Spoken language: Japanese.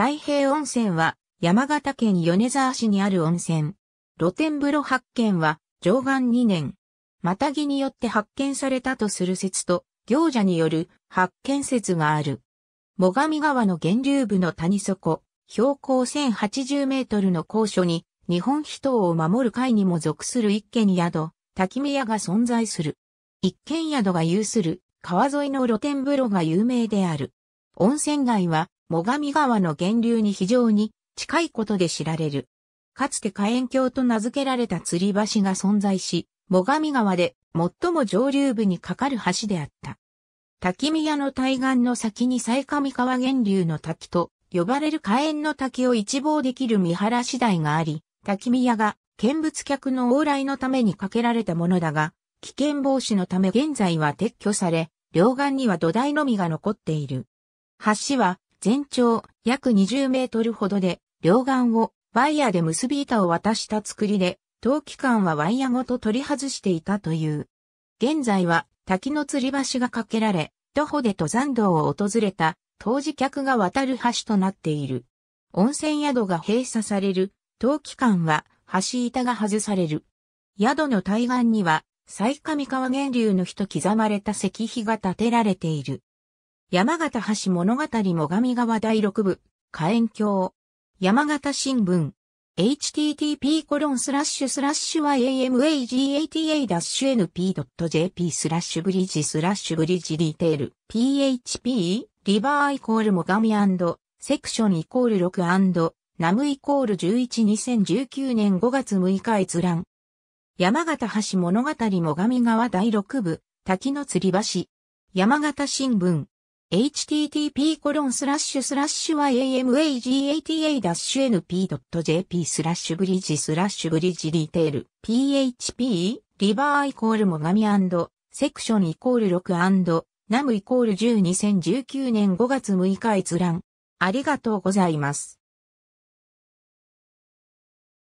太平温泉は山形県米沢市にある温泉。露天風呂発見は上岸2年。またぎによって発見されたとする説と、行者による発見説がある。最上川の源流部の谷底、標高1080メートルの高所に、日本人を守る会にも属する一軒宿、滝宮が存在する。一軒宿が有する川沿いの露天風呂が有名である。温泉街は最上川の源流に非常に近いことで知られる。かつて火炎橋と名付けられた吊り橋が存在し、最上川で最も上流部に架かる橋であった。滝宮の対岸の先に最上川源流の滝と呼ばれる火炎の滝を一望できる見晴らし台があり、滝宮が見物客の往来のために架けられたものだが、危険防止のため現在は撤去され、両岸には土台のみが残っている。橋は全長約20メートルほどで、両岸をワイヤーで結び板を渡した作りで、陶器館はワイヤーごと取り外していたという。現在は滝の吊り橋が架けられ、徒歩で登山道を訪れた当時客が渡る橋となっている。温泉宿が閉鎖される、陶器館は橋板が外される。宿の対岸には、最上川源流の日と刻まれた石碑が建てられている。山形橋物語もがみ川第6部、火炎橋。山形新聞。http コロンスラッシュスラッシュ yamagata-np.jp スラッシュブリッジスラッシュブリッジディテール php リバーイコールモガミセクションイコール6ナムイコール112019年5月6日閲覧山形橋物語もがみ川第6部滝の吊り橋山形新聞 http コロンスラッシュスラッシュ yamagata-np.jp スラッシュブリッジスラッシュブリッジリテール php リバーイコールモガミセクションイコール6ナムイコール10 2019年5月6日閲覧ありがとうございます。